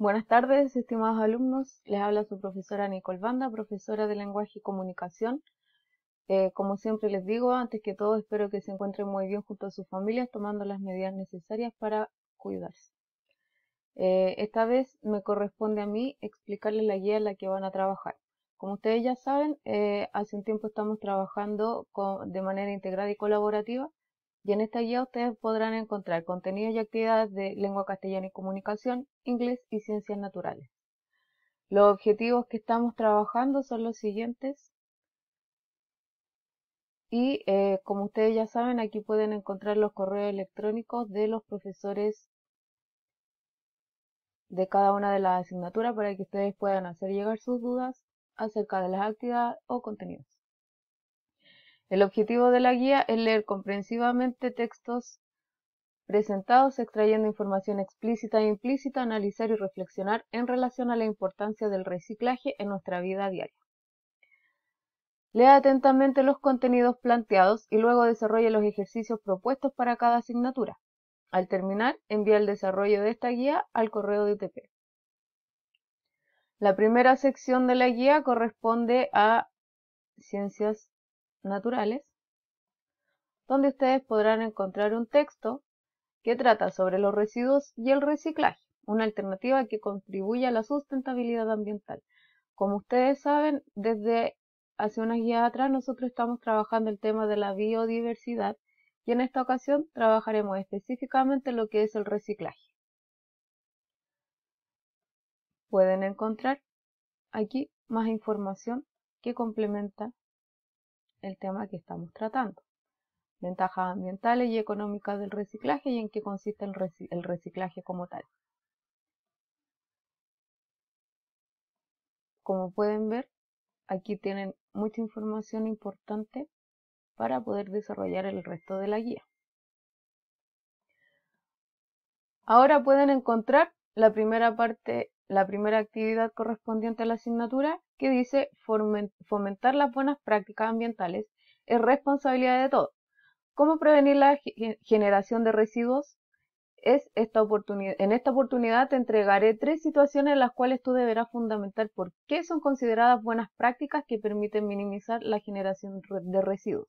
Buenas tardes, estimados alumnos. Les habla su profesora Nicole Banda, profesora de lenguaje y comunicación. Eh, como siempre les digo, antes que todo espero que se encuentren muy bien junto a sus familias, tomando las medidas necesarias para cuidarse. Eh, esta vez me corresponde a mí explicarles la guía en la que van a trabajar. Como ustedes ya saben, eh, hace un tiempo estamos trabajando de manera integrada y colaborativa y en esta guía ustedes podrán encontrar contenidos y actividades de lengua castellana y comunicación, inglés y ciencias naturales. Los objetivos que estamos trabajando son los siguientes. Y eh, como ustedes ya saben, aquí pueden encontrar los correos electrónicos de los profesores de cada una de las asignaturas para que ustedes puedan hacer llegar sus dudas acerca de las actividades o contenidos. El objetivo de la guía es leer comprensivamente textos presentados extrayendo información explícita e implícita, analizar y reflexionar en relación a la importancia del reciclaje en nuestra vida diaria. Lea atentamente los contenidos planteados y luego desarrolle los ejercicios propuestos para cada asignatura. Al terminar, envía el desarrollo de esta guía al correo de UTP. La primera sección de la guía corresponde a Ciencias naturales, donde ustedes podrán encontrar un texto que trata sobre los residuos y el reciclaje, una alternativa que contribuye a la sustentabilidad ambiental. Como ustedes saben, desde hace unas guías atrás nosotros estamos trabajando el tema de la biodiversidad y en esta ocasión trabajaremos específicamente lo que es el reciclaje. Pueden encontrar aquí más información que complementa el tema que estamos tratando. Ventajas ambientales y económicas del reciclaje y en qué consiste el, reciclaje como tal. Como pueden ver, aquí tienen mucha información importante para poder desarrollar el resto de la guía. Ahora pueden encontrar la primera parte la primera actividad correspondiente a la asignatura que dice fomentar las buenas prácticas ambientales es responsabilidad de todos. ¿Cómo prevenir la generación de residuos? Es esta oportunidad. En esta oportunidad te entregaré tres situaciones en las cuales tú deberás fundamentar por qué son consideradas buenas prácticas que permiten minimizar la generación de residuos.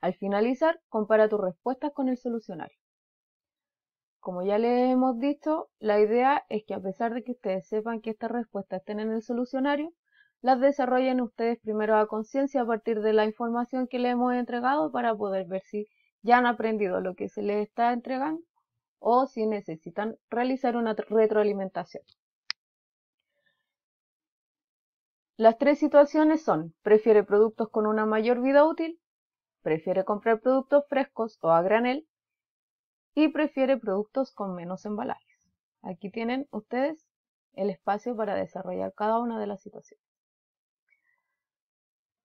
Al finalizar, compara tus respuestas con el solucionario. Como ya le hemos dicho, la idea es que a pesar de que ustedes sepan que estas respuestas estén en el solucionario, las desarrollen ustedes primero a conciencia a partir de la información que les hemos entregado para poder ver si ya han aprendido lo que se les está entregando o si necesitan realizar una retroalimentación. Las tres situaciones son, prefiere productos con una mayor vida útil, prefiere comprar productos frescos o a granel y prefiere productos con menos embalajes. Aquí tienen ustedes el espacio para desarrollar cada una de las situaciones.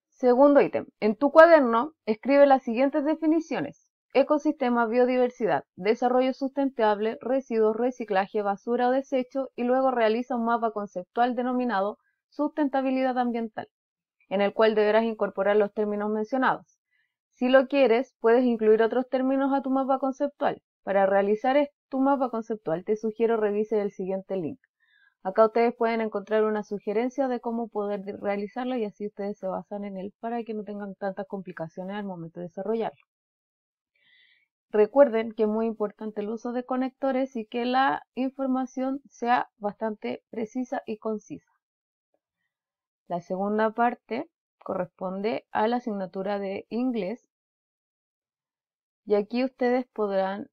Segundo ítem. En tu cuaderno escribe las siguientes definiciones. Ecosistema, biodiversidad, desarrollo sustentable, residuos, reciclaje, basura o desecho y luego realiza un mapa conceptual denominado sustentabilidad ambiental, en el cual deberás incorporar los términos mencionados. Si lo quieres, puedes incluir otros términos a tu mapa conceptual, para realizar tu mapa conceptual, te sugiero revise el siguiente link. Acá ustedes pueden encontrar una sugerencia de cómo poder realizarlo y así ustedes se basan en él para que no tengan tantas complicaciones al momento de desarrollarlo. Recuerden que es muy importante el uso de conectores y que la información sea bastante precisa y concisa. La segunda parte corresponde a la asignatura de inglés y aquí ustedes podrán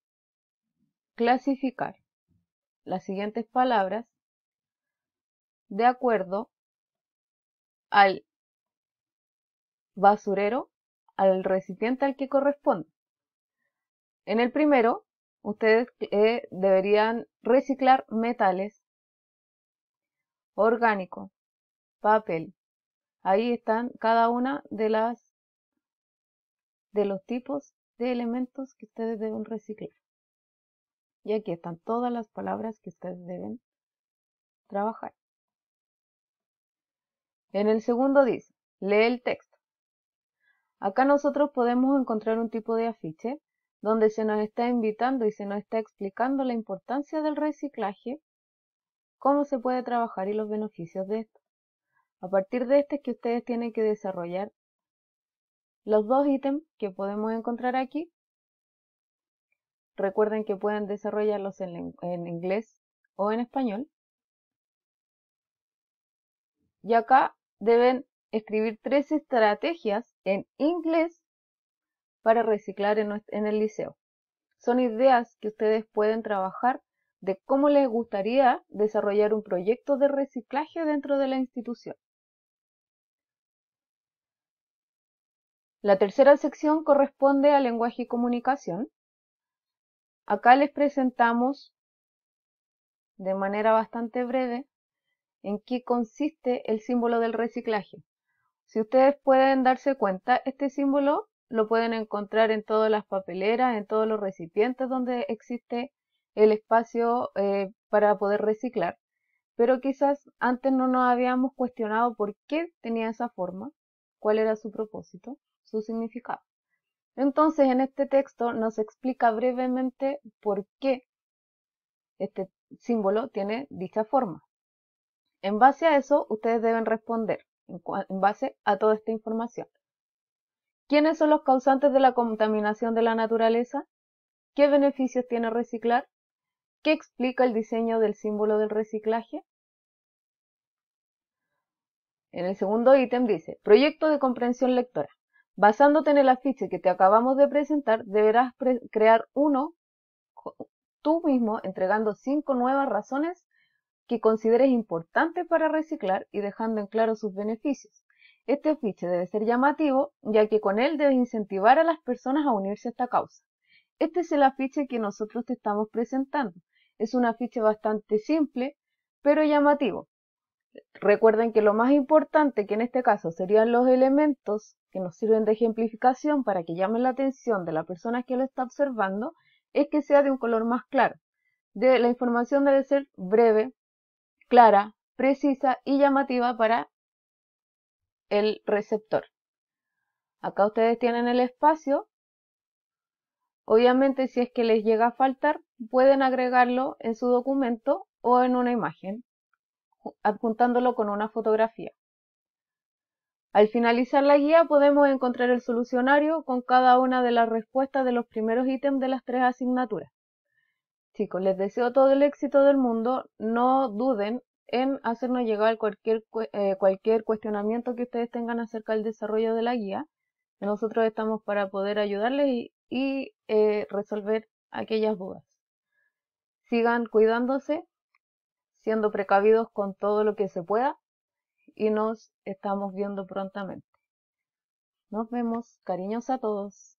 clasificar las siguientes palabras de acuerdo al basurero, al recipiente al que corresponde. En el primero, ustedes eh, deberían reciclar metales, orgánico, papel. Ahí están cada una de las de los tipos de elementos que ustedes deben reciclar. Y aquí están todas las palabras que ustedes deben trabajar. En el segundo dice, lee el texto. Acá nosotros podemos encontrar un tipo de afiche donde se nos está invitando y se nos está explicando la importancia del reciclaje, cómo se puede trabajar y los beneficios de esto. A partir de este es que ustedes tienen que desarrollar los dos ítems que podemos encontrar aquí Recuerden que pueden desarrollarlos en, inglés o en español. Y acá deben escribir tres estrategias en inglés para reciclar en, en el liceo. Son ideas que ustedes pueden trabajar de cómo les gustaría desarrollar un proyecto de reciclaje dentro de la institución. La tercera sección corresponde a lenguaje y comunicación. Acá les presentamos de manera bastante breve en qué consiste el símbolo del reciclaje. Si ustedes pueden darse cuenta, este símbolo lo pueden encontrar en todas las papeleras, en todos los recipientes donde existe el espacio eh, para poder reciclar. Pero quizás antes no nos habíamos cuestionado por qué tenía esa forma, cuál era su propósito, su significado. Entonces, en este texto nos explica brevemente por qué este símbolo tiene dicha forma. En base a eso, ustedes deben responder en base a toda esta información. ¿Quiénes son los causantes de la contaminación de la naturaleza? ¿Qué beneficios tiene reciclar? ¿Qué explica el diseño del símbolo del reciclaje? En el segundo ítem dice, proyecto de comprensión lectora. Basándote en el afiche que te acabamos de presentar, deberás crear uno tú mismo entregando cinco nuevas razones que consideres importantes para reciclar y dejando en claro sus beneficios. Este afiche debe ser llamativo, ya que con él debes incentivar a las personas a unirse a esta causa. Este es el afiche que nosotros te estamos presentando. Es un afiche bastante simple, pero llamativo. Recuerden que lo más importante, que en este caso serían los elementos que nos sirven de ejemplificación para que llamen la atención de la persona que lo está observando, es que sea de un color más claro. De, la información debe ser breve, clara, precisa y llamativa para el receptor. Acá ustedes tienen el espacio. Obviamente si es que les llega a faltar, pueden agregarlo en su documento o en una imagen adjuntándolo con una fotografía. Al finalizar la guía podemos encontrar el solucionario con cada una de las respuestas de los primeros ítems de las tres asignaturas. Chicos, les deseo todo el éxito del mundo. No duden en hacernos llegar cualquier, eh, cuestionamiento que ustedes tengan acerca del desarrollo de la guía. Nosotros estamos para poder ayudarles y, eh, resolver aquellas dudas. Sigan cuidándose, siendo precavidos con todo lo que se pueda y nos estamos viendo prontamente. Nos vemos, cariños a todos.